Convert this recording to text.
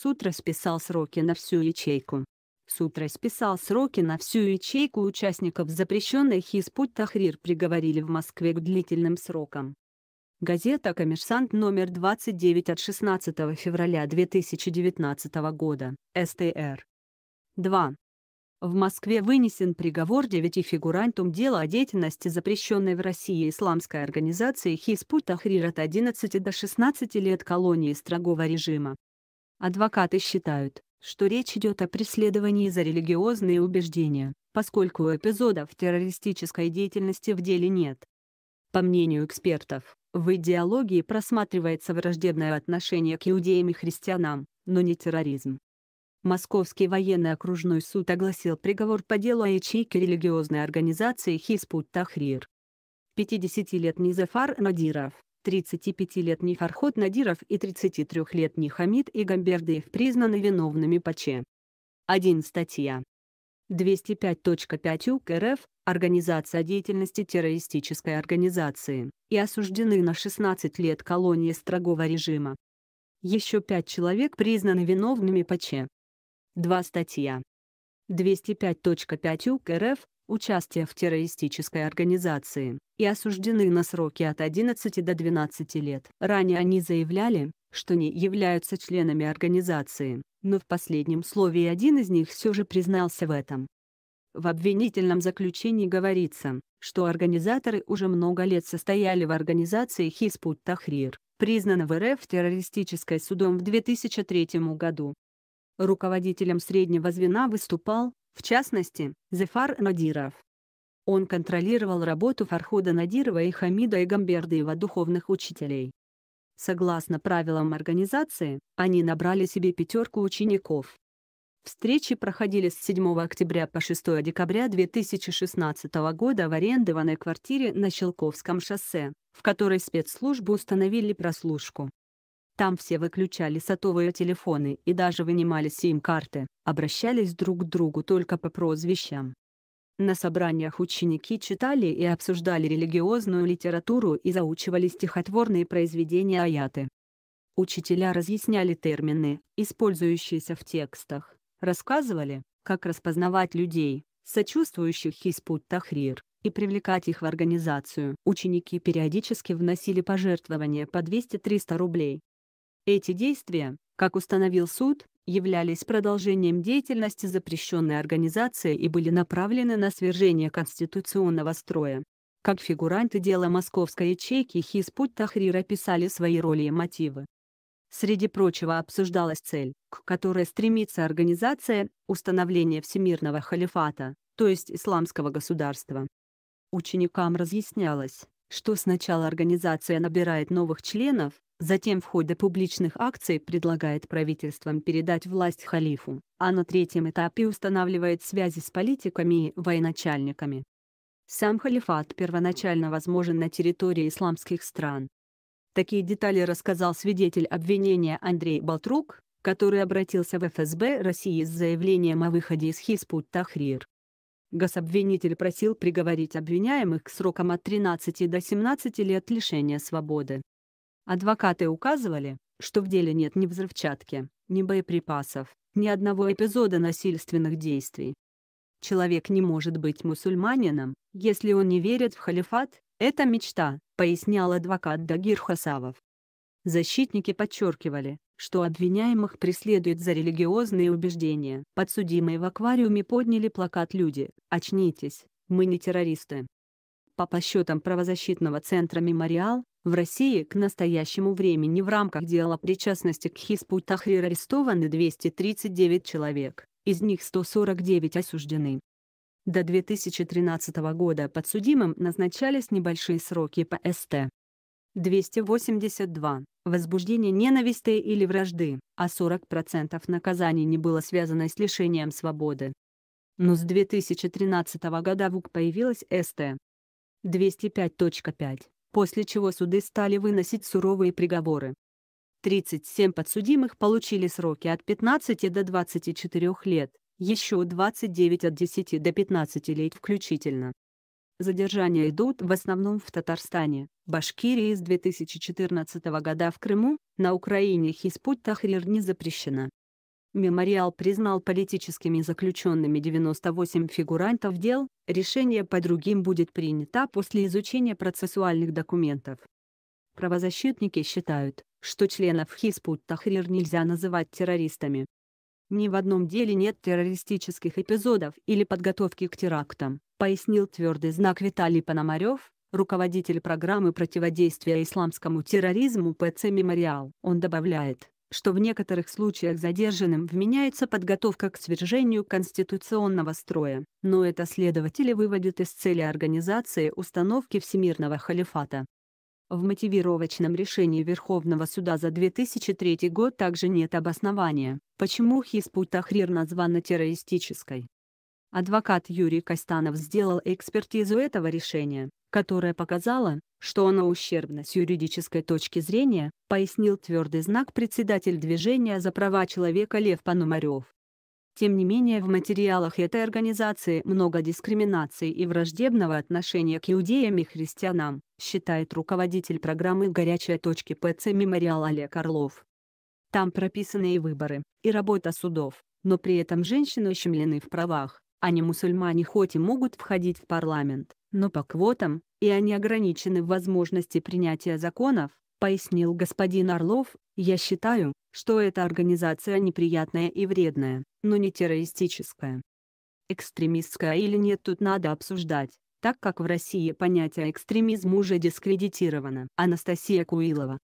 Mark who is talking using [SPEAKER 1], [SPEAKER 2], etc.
[SPEAKER 1] Сутра списал сроки на всю ячейку. Сутра списал сроки на всю ячейку участников запрещенной Хизбут Тахрир приговорили в Москве к длительным срокам. Газета «Коммерсант» номер 29 от 16 февраля 2019 года, СТР. 2. В Москве вынесен приговор девяти фигурантам дела о деятельности запрещенной в России исламской организации Хизбут Тахрир от 11 до 16 лет колонии строгого режима, Адвокаты считают, что речь идет о преследовании за религиозные убеждения, поскольку эпизодов террористической деятельности в деле нет. По мнению экспертов, в идеологии просматривается враждебное отношение к иудеям и христианам, но не терроризм. Московский военный окружной суд огласил приговор по делу о ячейке религиозной организации Хиспут Тахрир. 50 летний Низафар Надиров, 35-летний Фархот Надиров и 33-летний Хамид и Гамбердыев признаны виновными по ЧЕ. 1 статья 205.5 УК РФ «Организация деятельности террористической организации» и осуждены на 16 лет колонии строгого режима. Еще 5 человек признаны виновными по ЧЕ. 2 статья 205.5 УК РФ участия в террористической организации и осуждены на сроки от 11 до 12 лет. Ранее они заявляли, что не являются членами организации, но в последнем слове один из них все же признался в этом. В обвинительном заключении говорится, что организаторы уже много лет состояли в организации Хиспут Тахрир, признанной в РФ террористической судом в 2003 году. Руководителем среднего звена выступал в частности, Зефар Надиров. Он контролировал работу Фархуда Надирова и Хамида Игамбердыева духовных учителей. Согласно правилам организации, они набрали себе пятерку учеников. Встречи проходили с 7 октября по 6 декабря 2016 года в арендованной квартире на Щелковском шоссе, в которой спецслужбы установили прослушку. Там все выключали сотовые телефоны и даже вынимали сим-карты, обращались друг к другу только по прозвищам. На собраниях ученики читали и обсуждали религиозную литературу и заучивали стихотворные произведения аяты. Учителя разъясняли термины, использующиеся в текстах, рассказывали, как распознавать людей, сочувствующих Хиспут Тахрир, и привлекать их в организацию. Ученики периодически вносили пожертвования по 200-300 рублей, эти действия, как установил суд, являлись продолжением деятельности запрещенной организации и были направлены на свержение конституционного строя. Как фигуранты дела московской ячейки Хизбут Тахрир описали свои роли и мотивы. Среди прочего обсуждалась цель, к которой стремится организация – установление всемирного халифата, то есть исламского государства. Ученикам разъяснялось, что сначала организация набирает новых членов, Затем в ходе публичных акций предлагает правительствам передать власть халифу, а на третьем этапе устанавливает связи с политиками и военачальниками. Сам халифат первоначально возможен на территории исламских стран. Такие детали рассказал свидетель обвинения Андрей Балтрук, который обратился в ФСБ России с заявлением о выходе из Хиспут Тахрир. Гособвинитель просил приговорить обвиняемых к срокам от 13 до 17 лет лишения свободы. Адвокаты указывали, что в деле нет ни взрывчатки, ни боеприпасов, ни одного эпизода насильственных действий. Человек не может быть мусульманином, если он не верит в халифат, это мечта, пояснял адвокат Дагир Хасавов. Защитники подчеркивали, что обвиняемых преследуют за религиозные убеждения. Подсудимые в аквариуме подняли плакат «Люди, очнитесь, мы не террористы». По подсчетам правозащитного центра «Мемориал», в России к настоящему времени в рамках дела причастности к Хиспу Тахрир арестованы 239 человек, из них 149 осуждены. До 2013 года подсудимым назначались небольшие сроки по СТ. 282 возбуждение ненависти или вражды, а 40% наказаний не было связано с лишением свободы. Но с 2013 года в УК появилась СТ. 205.5 после чего суды стали выносить суровые приговоры. 37 подсудимых получили сроки от 15 до 24 лет, еще 29 от 10 до 15 лет включительно. Задержания идут в основном в Татарстане, Башкирии с 2014 года в Крыму, на Украине хиспут тахрир не запрещена. Мемориал признал политическими заключенными 98 фигурантов дел, решение по другим будет принято после изучения процессуальных документов. Правозащитники считают, что членов Хизбут Тахрир нельзя называть террористами. Ни в одном деле нет террористических эпизодов или подготовки к терактам, пояснил твердый знак Виталий Пономарев, руководитель программы противодействия исламскому терроризму ПЦ «Мемориал». Он добавляет, что в некоторых случаях задержанным вменяется подготовка к свержению конституционного строя, но это следователи выводят из цели организации установки Всемирного халифата. В мотивировочном решении Верховного суда за 2003 год также нет обоснования, почему Хиспут Тахрир названа террористической. Адвокат Юрий Кастанов сделал экспертизу этого решения, которая показала, что оно ущербно с юридической точки зрения, пояснил твердый знак председатель движения за права человека Лев Пономарев. Тем не менее в материалах этой организации много дискриминации и враждебного отношения к иудеям и христианам, считает руководитель программы «Горячая точки ПЦ Мемориал Олег Орлов. Там прописаны и выборы, и работа судов, но при этом женщины ущемлены в правах а не мусульмане хоть и могут входить в парламент, но по квотам, и они ограничены в возможности принятия законов, пояснил господин Орлов, я считаю, что эта организация неприятная и вредная, но не террористическая. Экстремистская или нет тут надо обсуждать, так как в России понятие экстремизм уже дискредитировано. Анастасия Куилова,